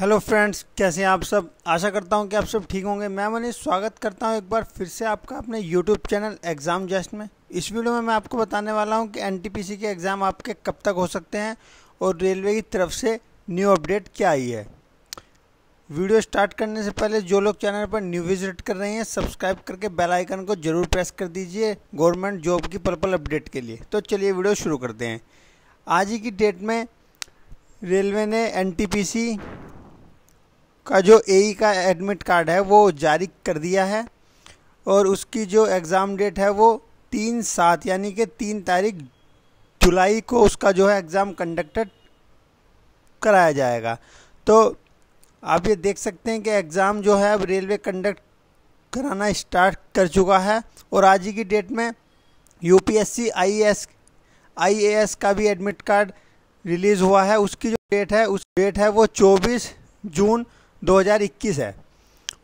hello friends कैसे हैं आप सब आशा करता हूं कि आप सब ठीक होंगे मैं मनी स्वागत करता हूं एक बार फिर से आपका अपने यूट्यूब चैनल एग्ज़ाम जस्ट में इस वीडियो में मैं आपको बताने वाला हूं कि एनटीपीसी के एग्ज़ाम आपके कब तक हो सकते हैं और रेलवे की तरफ से न्यू अपडेट क्या आई है वीडियो स्टार्ट करने से पहले जो लोग चैनल पर न्यू विजिट कर रहे हैं सब्सक्राइब करके बेल आइकन को ज़रूर प्रेस कर दीजिए गवर्नमेंट जॉब की पर्पल अपडेट के लिए तो चलिए वीडियो शुरू करते हैं आज ही की डेट में रेलवे ने एनटीपीसी का जो ए e का एडमिट कार्ड है वो जारी कर दिया है और उसकी जो एग्ज़ाम डेट है वो तीन सात यानी कि तीन तारीख जुलाई को उसका जो है एग्ज़ाम कंडक्टेड कराया जाएगा तो आप ये देख सकते हैं कि एग्ज़ाम जो है अब रेलवे कंडक्ट कराना स्टार्ट कर चुका है और आज ही की डेट में यूपीएससी आईएएस आईएएस का भी एडमिट कार्ड रिलीज़ हुआ है उसकी जो डेट है उस डेट है वो 24 जून 2021 है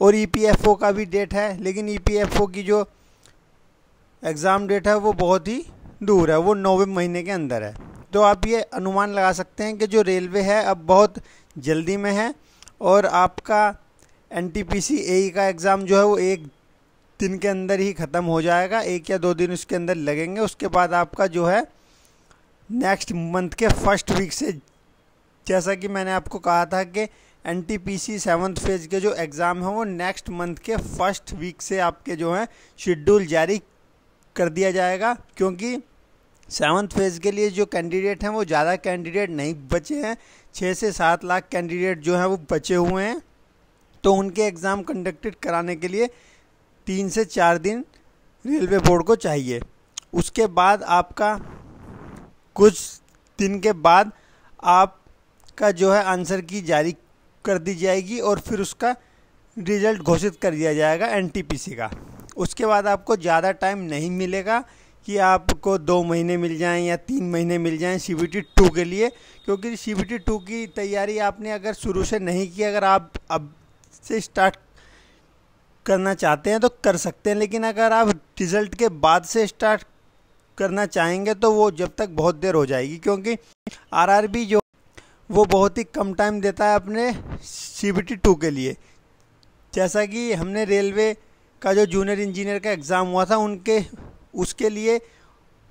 और ई e का भी डेट है लेकिन ई e की जो एग्ज़ाम डेट है वो बहुत ही दूर है वो नौवे महीने के अंदर है तो आप ये अनुमान लगा सकते हैं कि जो रेलवे है अब बहुत जल्दी में है और आपका N T P C A का एग्ज़ाम जो है वो एक दिन के अंदर ही ख़त्म हो जाएगा एक या दो दिन उसके अंदर लगेंगे उसके बाद आपका जो है नेक्स्ट मंथ के फर्स्ट वीक से जैसा कि मैंने आपको कहा था कि N T P C seventh phase के जो एग्ज़ाम हैं वो नेक्स्ट मंथ के फर्स्ट वीक से आपके जो हैं शेड्यूल जारी कर दिया जाएगा क्योंकि सेवन्थ फेज़ के लिए जो कैंडिडेट हैं वो ज़्यादा कैंडिडेट नहीं बचे हैं छः से सात लाख कैंडिडेट जो हैं वो बचे हुए हैं तो उनके एग्ज़ाम कंडक्टेड कराने के लिए तीन से चार दिन रेलवे बोर्ड को चाहिए उसके बाद आपका कुछ दिन के बाद आपका जो है आंसर की जारी कर दी जाएगी और फिर उसका रिजल्ट घोषित कर दिया जाएगा एनटीपीसी का उसके बाद आपको ज़्यादा टाइम नहीं मिलेगा कि आपको दो महीने मिल जाएं या तीन महीने मिल जाएं सी बी टी टू के लिए क्योंकि सी बी टी टू की तैयारी आपने अगर शुरू से नहीं की अगर आप अब से स्टार्ट करना चाहते हैं तो कर सकते हैं लेकिन अगर आप रिज़ल्ट के बाद से स्टार्ट करना चाहेंगे तो वो जब तक बहुत देर हो जाएगी क्योंकि आरआरबी जो वो बहुत ही कम टाइम देता है अपने सी बी टी टू के लिए जैसा कि हमने रेलवे का जो जूनियर इंजीनियर का एग्ज़ाम हुआ था उनके उसके लिए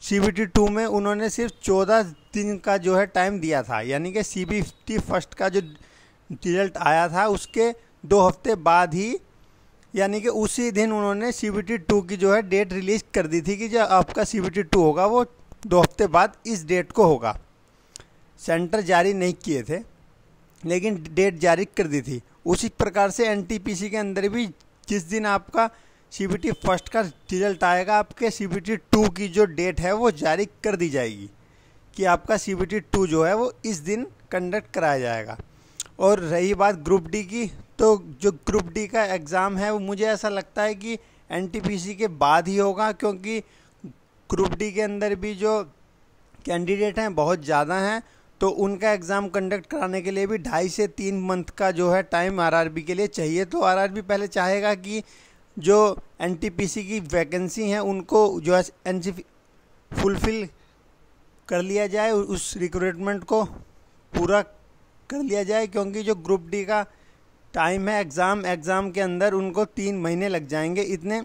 सी बी टी टू में उन्होंने सिर्फ चौदह दिन का जो है टाइम दिया था यानी कि सी बी टी फर्स्ट का जो रिजल्ट आया था उसके दो हफ्ते बाद ही यानी कि उसी दिन उन्होंने सी बी टी टू की जो है डेट रिलीज़ कर दी थी कि जो आपका सी बी टी टू होगा वो दो हफ्ते बाद इस डेट को होगा सेंटर जारी नहीं किए थे लेकिन डेट जारी कर दी थी उसी प्रकार से एन के अंदर भी जिस दिन आपका सी बी टी फर्स्ट का रिजल्ट आएगा आपके सी बी टी टू की जो डेट है वो जारी कर दी जाएगी कि आपका सी बी टी टू जो है वो इस दिन कंडक्ट कराया जाएगा और रही बात ग्रुप डी की तो जो ग्रुप डी का एग्ज़ाम है वो मुझे ऐसा लगता है कि एन के बाद ही होगा क्योंकि ग्रुप डी के अंदर भी जो कैंडिडेट हैं बहुत ज़्यादा हैं तो उनका एग्ज़ाम कंडक्ट कराने के लिए भी ढाई से तीन मंथ का जो है टाइम आरआरबी के लिए चाहिए तो आरआरबी पहले चाहेगा कि जो एनटीपीसी की वैकेंसी हैं उनको जो है एन फुलफिल कर लिया जाए उस रिक्रूटमेंट को पूरा कर लिया जाए क्योंकि जो ग्रुप डी का टाइम है एग्ज़ाम एग्ज़ाम के अंदर उनको तीन महीने लग जाएंगे इतने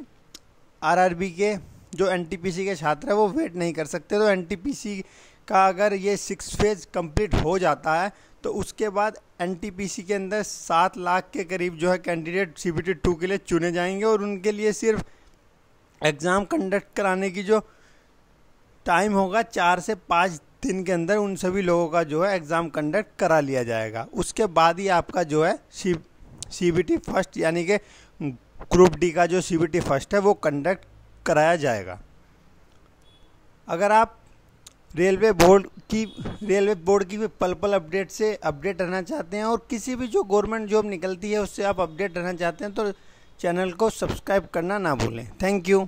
आरआरबी के जो एनटीपीसी के छात्र हैं वो वेट नहीं कर सकते तो एनटीपीसी का अगर ये सिक्स फेज कंप्लीट हो जाता है तो उसके बाद एन के अंदर सात लाख के करीब जो है कैंडिडेट सी बी टू के लिए चुने जाएंगे और उनके लिए सिर्फ एग्ज़ाम कंडक्ट कराने की जो टाइम होगा चार से पाँच दिन के अंदर उन सभी लोगों का जो है एग्ज़ाम कंडक्ट करा लिया जाएगा उसके बाद ही आपका जो है C C B T first यानी कि ग्रुप डी का जो सी बी टी फर्स्ट है वो कंडक्ट कराया जाएगा अगर आप रेलवे बोर्ड की रेलवे बोर्ड की भी पल पल अपडेट से अपडेट रहना चाहते हैं और किसी भी जो गवर्नमेंट जॉब निकलती है उससे आप अपडेट रहना चाहते हैं तो चैनल को सब्सक्राइब करना ना भूलें थैंक यू